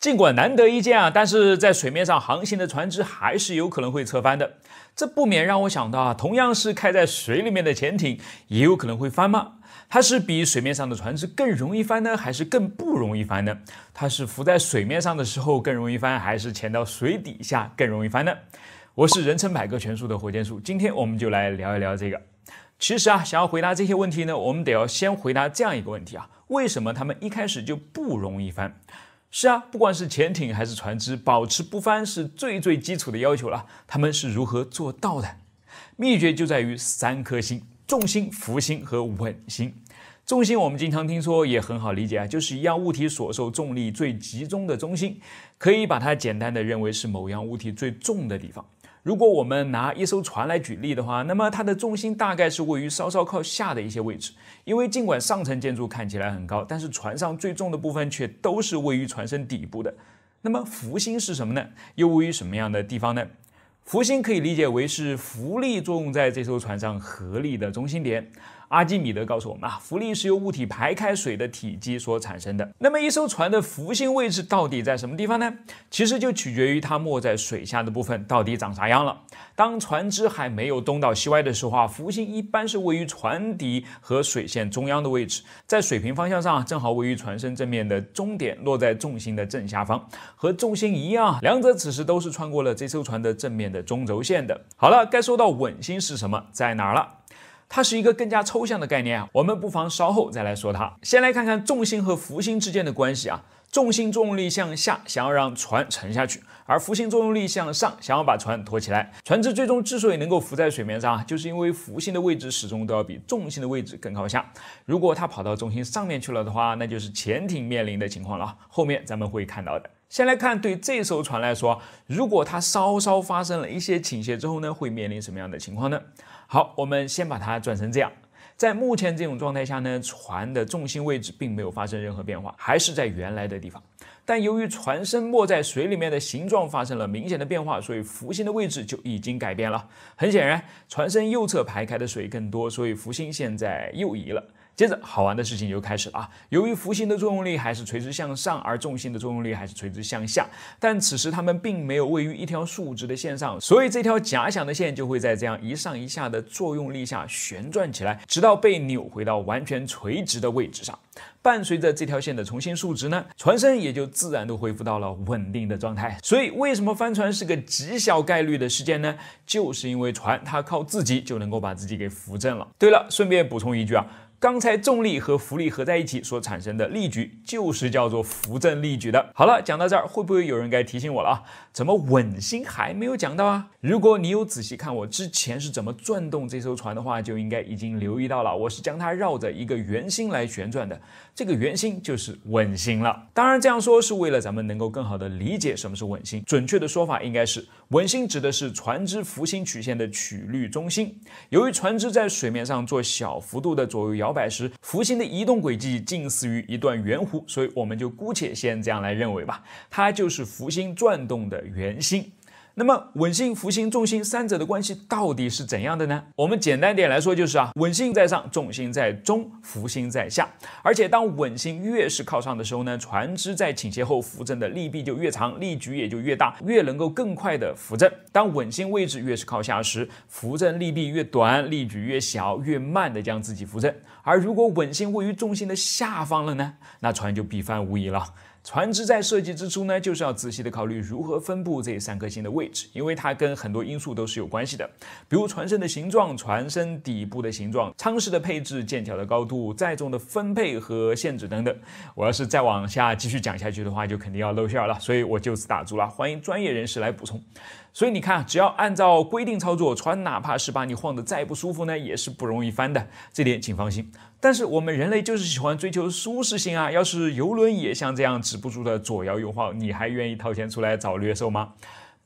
尽管难得一见啊，但是在水面上航行的船只还是有可能会侧翻的，这不免让我想到啊，同样是开在水里面的潜艇，也有可能会翻吗？它是比水面上的船只更容易翻呢，还是更不容易翻呢？它是浮在水面上的时候更容易翻，还是潜到水底下更容易翻呢？我是人称百科全书的火箭叔，今天我们就来聊一聊这个。其实啊，想要回答这些问题呢，我们得要先回答这样一个问题啊，为什么他们一开始就不容易翻？是啊，不管是潜艇还是船只，保持不翻是最最基础的要求了。他们是如何做到的？秘诀就在于三颗星：重心、浮心和稳心。重心我们经常听说，也很好理解啊，就是一样物体所受重力最集中的中心，可以把它简单的认为是某样物体最重的地方。如果我们拿一艘船来举例的话，那么它的重心大概是位于稍稍靠下的一些位置。因为尽管上层建筑看起来很高，但是船上最重的部分却都是位于船身底部的。那么浮心是什么呢？又位于什么样的地方呢？浮心可以理解为是浮力作用在这艘船上合力的中心点。阿基米德告诉我们啊，浮力是由物体排开水的体积所产生的。那么，一艘船的浮心位置到底在什么地方呢？其实就取决于它没在水下的部分到底长啥样了。当船只还没有东倒西歪的时候啊，浮心一般是位于船底和水线中央的位置，在水平方向上啊，正好位于船身正面的终点，落在重心的正下方。和重心一样，两者此时都是穿过了这艘船的正面的中轴线的。好了，该说到稳心是什么，在哪了？它是一个更加抽象的概念啊，我们不妨稍后再来说它。先来看看重心和浮心之间的关系啊，重心作用力向下，想要让船沉下去；而浮心作用力向上，想要把船托起来。船只最终之所以能够浮在水面上就是因为浮心的位置始终都要比重心的位置更靠下。如果它跑到重心上面去了的话，那就是潜艇面临的情况了，后面咱们会看到的。先来看对这艘船来说，如果它稍稍发生了一些倾斜之后呢，会面临什么样的情况呢？好，我们先把它转成这样。在目前这种状态下呢，船的重心位置并没有发生任何变化，还是在原来的地方。但由于船身没在水里面的形状发生了明显的变化，所以浮心的位置就已经改变了。很显然，船身右侧排开的水更多，所以浮心现在右移了。接着好玩的事情就开始了啊！由于浮心的作用力还是垂直向上，而重心的作用力还是垂直向下，但此时它们并没有位于一条竖直的线上，所以这条假想的线就会在这样一上一下的作用力下旋转起来，直到被扭回到完全垂直的位置上。伴随着这条线的重新竖直呢，船身也就自然的恢复到了稳定的状态。所以为什么帆船是个极小概率的事件呢？就是因为船它靠自己就能够把自己给扶正了。对了，顺便补充一句啊。刚才重力和浮力合在一起所产生的力矩就是叫做浮振力矩的。好了，讲到这儿，会不会有人该提醒我了啊？怎么稳心还没有讲到啊？如果你有仔细看我之前是怎么转动这艘船的话，就应该已经留意到了，我是将它绕着一个圆心来旋转的，这个圆心就是稳心了。当然这样说是为了咱们能够更好的理解什么是稳心。准确的说法应该是，稳心指的是船只浮心曲线的曲率中心。由于船只在水面上做小幅度的左右摇。摇摆时，福星的移动轨迹近似于一段圆弧，所以我们就姑且先这样来认为吧，它就是福星转动的圆心。那么稳心、浮心、重心三者的关系到底是怎样的呢？我们简单点来说，就是啊，稳心在上，重心在中，浮心在下。而且当稳心越是靠上的时候呢，船只在倾斜后扶正的力臂就越长，力矩也就越大，越能够更快的扶正。当稳心位置越是靠下时，扶正力臂越短，力矩越小，越慢的将自己扶正。而如果稳心位于重心的下方了呢，那船就必翻无疑了。船只在设计之初呢，就是要仔细的考虑如何分布这三颗星的位置，因为它跟很多因素都是有关系的，比如船身的形状、船身底部的形状、舱室的配置、舰桥的高度、载重的分配和限制等等。我要是再往下继续讲下去的话，就肯定要露馅了，所以我就此打住了。欢迎专业人士来补充。所以你看只要按照规定操作，船哪怕是把你晃得再不舒服呢，也是不容易翻的，这点请放心。但是我们人类就是喜欢追求舒适性啊，要是游轮也像这样止不住的左摇右晃，你还愿意掏钱出来找虐受吗？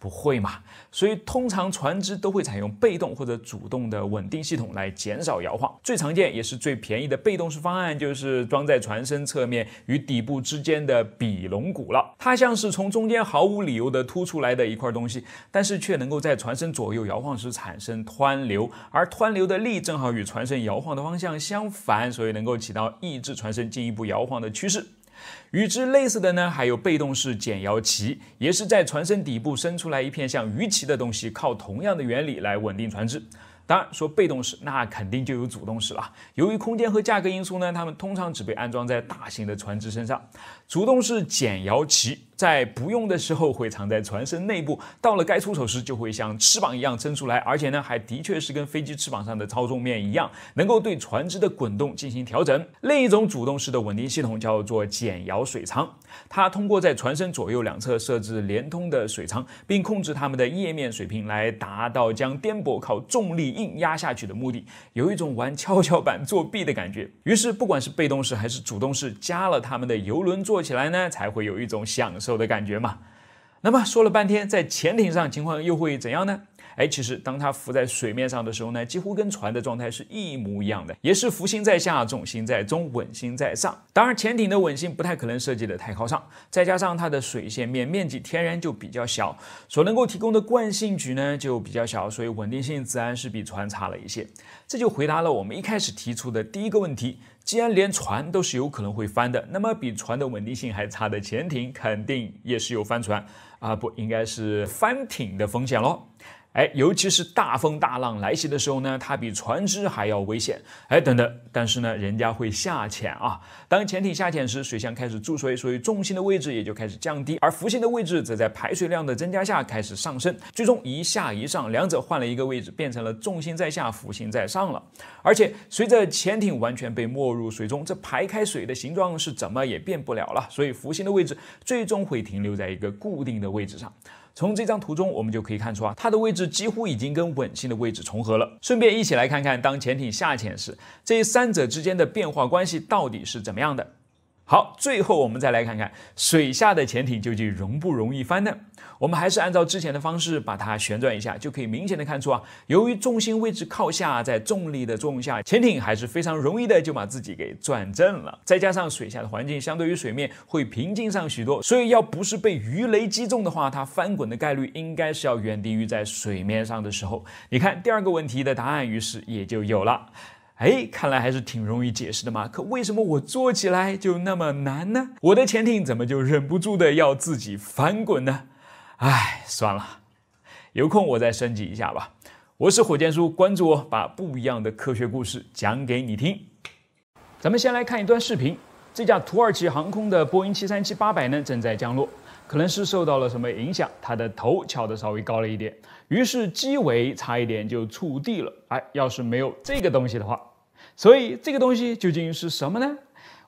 不会嘛？所以通常船只都会采用被动或者主动的稳定系统来减少摇晃。最常见也是最便宜的被动式方案就是装在船身侧面与底部之间的比龙骨了。它像是从中间毫无理由的凸出来的一块东西，但是却能够在船身左右摇晃时产生湍流，而湍流的力正好与船身摇晃的方向相反，所以能够起到抑制船身进一步摇晃的趋势。与之类似的呢，还有被动式减摇旗，也是在船身底部伸出来一片像鱼鳍的东西，靠同样的原理来稳定船只。当然说被动式，那肯定就有主动式了。由于空间和价格因素呢，它们通常只被安装在大型的船只身上。主动式减摇旗在不用的时候会藏在船身内部，到了该出手时就会像翅膀一样撑出来，而且呢还的确是跟飞机翅膀上的操纵面一样，能够对船只的滚动进行调整。另一种主动式的稳定系统叫做减摇水舱，它通过在船身左右两侧设置连通的水舱，并控制它们的液面水平来达到将颠簸靠重力硬压下去的目的。有一种玩跷跷板作弊的感觉。于是不管是被动式还是主动式，加了他们的游轮座。起来呢，才会有一种享受的感觉嘛。那么说了半天，在潜艇上情况又会怎样呢？哎，其实当它浮在水面上的时候呢，几乎跟船的状态是一模一样的，也是浮心在下，重心在中，稳心在上。当然，潜艇的稳心不太可能设计的太靠上，再加上它的水线面面积天然就比较小，所能够提供的惯性矩呢就比较小，所以稳定性自然是比船差了一些。这就回答了我们一开始提出的第一个问题。既然连船都是有可能会翻的，那么比船的稳定性还差的潜艇，肯定也是有翻船啊，不应该是翻艇的风险喽。哎，尤其是大风大浪来袭的时候呢，它比船只还要危险。哎，等等，但是呢，人家会下潜啊。当潜艇下潜时，水箱开始注水，所以重心的位置也就开始降低，而浮心的位置则在排水量的增加下开始上升，最终一下一上，两者换了一个位置，变成了重心在下，浮心在上了。而且随着潜艇完全被没入水中，这排开水的形状是怎么也变不了了，所以浮心的位置最终会停留在一个固定的位置上。从这张图中，我们就可以看出啊，它的位置几乎已经跟稳性的位置重合了。顺便一起来看看，当潜艇下潜时，这三者之间的变化关系到底是怎么样的。好，最后我们再来看看水下的潜艇究竟容不容易翻呢？我们还是按照之前的方式把它旋转一下，就可以明显的看出啊，由于重心位置靠下，在重力的作用下，潜艇还是非常容易的就把自己给转正了。再加上水下的环境相对于水面会平静上许多，所以要不是被鱼雷击中的话，它翻滚的概率应该是要远低于在水面上的时候。你看，第二个问题的答案于是也就有了。哎，看来还是挺容易解释的嘛。可为什么我做起来就那么难呢？我的潜艇怎么就忍不住的要自己翻滚呢？哎，算了，有空我再升级一下吧。我是火箭叔，关注我，把不一样的科学故事讲给你听。咱们先来看一段视频，这架土耳其航空的波音七三七八百呢，正在降落。可能是受到了什么影响，他的头翘得稍微高了一点，于是机尾差一点就触地了。哎，要是没有这个东西的话，所以这个东西究竟是什么呢？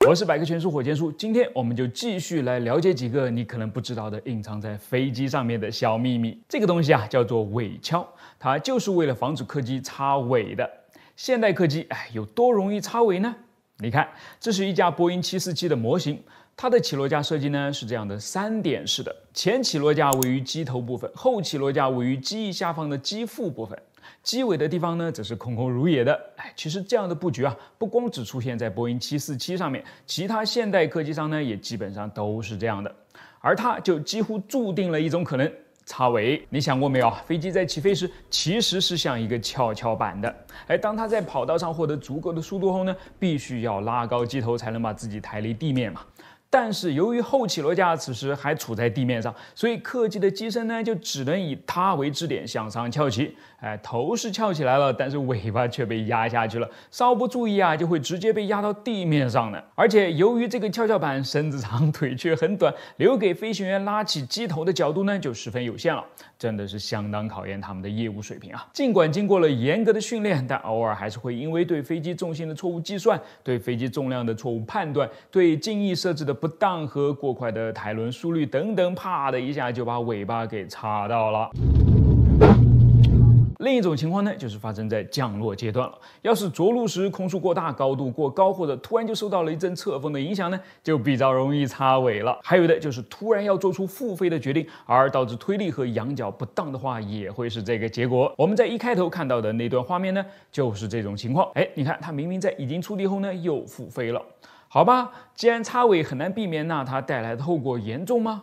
我是百科全书火箭叔，今天我们就继续来了解几个你可能不知道的隐藏在飞机上面的小秘密。这个东西啊叫做尾敲，它就是为了防止客机插尾的。现代客机哎有多容易插尾呢？你看，这是一架波音747的模型。它的起落架设计呢是这样的三点式的，前起落架位于机头部分，后起落架位于机翼下方的机腹部分，机尾的地方呢则是空空如也的。哎，其实这样的布局啊，不光只出现在波音七四七上面，其他现代客机上呢也基本上都是这样的。而它就几乎注定了一种可能，插尾。你想过没有？飞机在起飞时其实是像一个跷跷板的，哎，当它在跑道上获得足够的速度后呢，必须要拉高机头才能把自己抬离地面嘛。但是由于后起落架此时还处在地面上，所以客机的机身呢就只能以它为支点向上翘起。哎，头是翘起来了，但是尾巴却被压下去了。稍不注意啊，就会直接被压到地面上呢。而且由于这个跷跷板身子长，腿却很短，留给飞行员拉起机头的角度呢就十分有限了。真的是相当考验他们的业务水平啊！尽管经过了严格的训练，但偶尔还是会因为对飞机重心的错误计算、对飞机重量的错误判断、对襟翼设置的不当和过快的抬轮速率等等，啪的一下就把尾巴给插到了。另一种情况呢，就是发生在降落阶段了。要是着陆时空速过大、高度过高，或者突然就受到了一阵侧风的影响呢，就比较容易擦尾了。还有的就是突然要做出复飞的决定，而导致推力和仰角不当的话，也会是这个结果。我们在一开头看到的那段画面呢，就是这种情况。哎，你看，它明明在已经触地后呢，又复飞了。好吧，既然擦尾很难避免，那它带来的后果严重吗？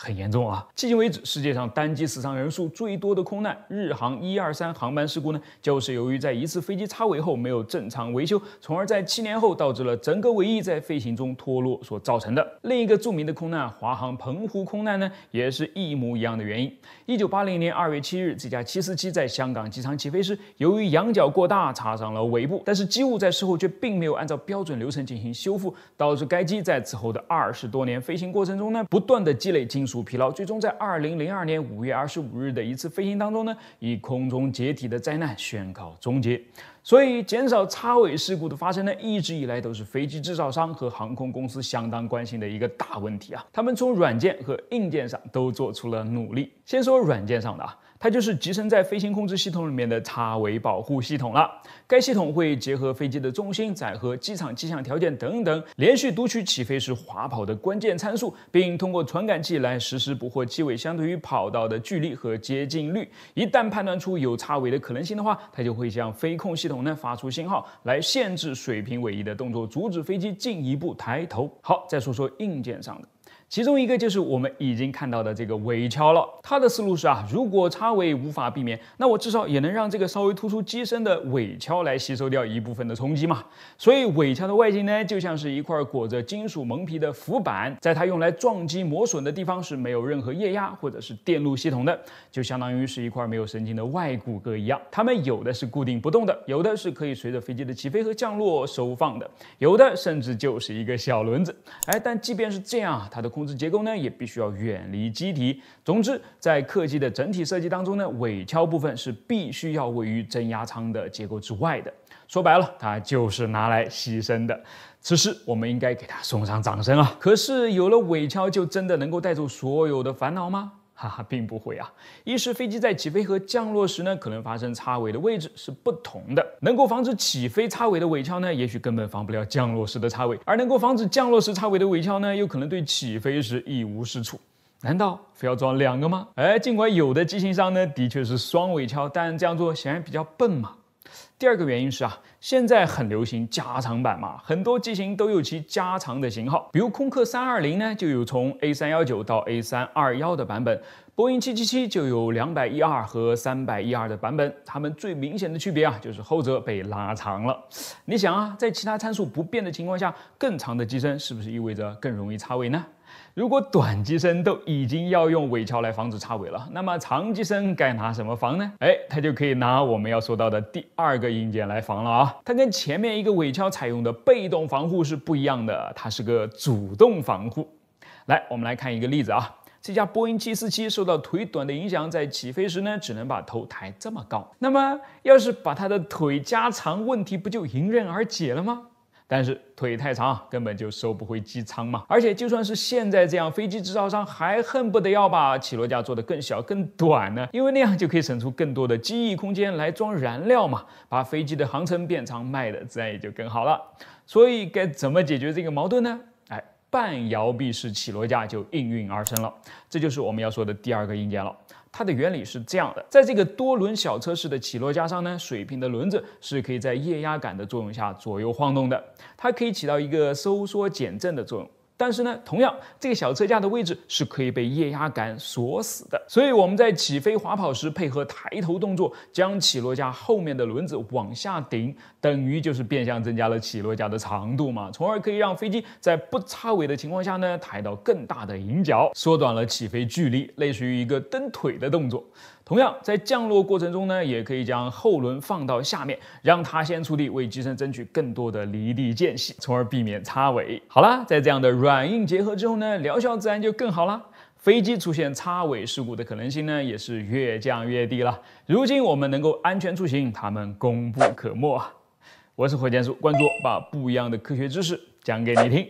很严重啊！迄今为止，世界上单机死伤人数最多的空难——日航一二三航班事故呢，就是由于在一次飞机插尾后没有正常维修，从而在七年后导致了整个尾翼在飞行中脱落所造成的。另一个著名的空难，华航澎湖空难呢，也是一模一样的原因。一九八零年二月七日，这架七四七在香港机场起飞时，由于仰角过大擦上了尾部，但是机务在事后却并没有按照标准流程进行修复，导致该机在此后的二十多年飞行过程中呢，不断的积累金。属疲劳，最终在二零零二年五月二十五日的一次飞行当中呢，以空中解体的灾难宣告终结。所以，减少插尾事故的发生呢，一直以来都是飞机制造商和航空公司相当关心的一个大问题啊。他们从软件和硬件上都做出了努力。先说软件上的啊。它就是集成在飞行控制系统里面的差尾保护系统了。该系统会结合飞机的重心载荷、机场气象条件等等，连续读取起飞时滑跑的关键参数，并通过传感器来实时捕获机尾相对于跑道的距离和接近率。一旦判断出有差尾的可能性的话，它就会向飞控系统呢发出信号，来限制水平尾翼的动作，阻止飞机进一步抬头。好，再说说硬件上的。其中一个就是我们已经看到的这个尾橇了。它的思路是啊，如果插尾无法避免，那我至少也能让这个稍微突出机身的尾橇来吸收掉一部分的冲击嘛。所以尾橇的外形呢，就像是一块裹着金属蒙皮的浮板，在它用来撞击磨损的地方是没有任何液压或者是电路系统的，就相当于是一块没有神经的外骨骼一样。它们有的是固定不动的，有的是可以随着飞机的起飞和降落收放的，有的甚至就是一个小轮子。哎，但即便是这样，它的。控制结构呢，也必须要远离机体。总之，在客机的整体设计当中呢，尾敲部分是必须要位于增压舱的结构之外的。说白了，它就是拿来牺牲的。此时，我们应该给它送上掌声啊！可是，有了尾敲，就真的能够带走所有的烦恼吗？哈 哈，并不会啊。一是飞机在起飞和降落时呢，可能发生擦尾的位置是不同的。能够防止起飞擦尾的尾翘呢，也许根本防不了降落时的擦尾；而能够防止降落时擦尾的尾翘呢，又可能对起飞时一无是处。难道非要装两个吗？哎，尽管有的机型上呢，的确是双尾翘，但这样做显然比较笨嘛。第二个原因是啊，现在很流行加长版嘛，很多机型都有其加长的型号，比如空客三二零呢，就有从 A 三幺九到 A 三二幺的版本。波音七七七就有两百一二和三百一二的版本，它们最明显的区别啊，就是后者被拉长了。你想啊，在其他参数不变的情况下，更长的机身是不是意味着更容易插尾呢？如果短机身都已经要用尾翘来防止插尾了，那么长机身该拿什么防呢？哎，它就可以拿我们要说到的第二个硬件来防了啊。它跟前面一个尾翘采用的被动防护是不一样的，它是个主动防护。来，我们来看一个例子啊。这架波音七四七受到腿短的影响，在起飞时呢，只能把头抬这么高。那么，要是把他的腿加长，问题不就迎刃而解了吗？但是腿太长，根本就收不回机舱嘛。而且，就算是现在这样，飞机制造商还恨不得要把起落架做得更小、更短呢，因为那样就可以省出更多的机翼空间来装燃料嘛，把飞机的航程变长，卖的自然也就更好了。所以，该怎么解决这个矛盾呢？半摇臂式起落架就应运而生了，这就是我们要说的第二个硬件了。它的原理是这样的，在这个多轮小车式的起落架上呢，水平的轮子是可以在液压杆的作用下左右晃动的，它可以起到一个收缩减震的作用。但是呢，同样这个小车架的位置是可以被液压杆锁死的。所以我们在起飞滑跑时，配合抬头动作，将起落架后面的轮子往下顶。等于就是变相增加了起落架的长度嘛，从而可以让飞机在不擦尾的情况下呢抬到更大的引角，缩短了起飞距离，类似于一个蹬腿的动作。同样在降落过程中呢，也可以将后轮放到下面，让它先触地，为机身争取更多的离地间隙，从而避免擦尾。好了，在这样的软硬结合之后呢，疗效自然就更好了。飞机出现擦尾事故的可能性呢，也是越降越低了。如今我们能够安全出行，他们功不可没啊。我是火箭叔，关注我，把不一样的科学知识讲给你听。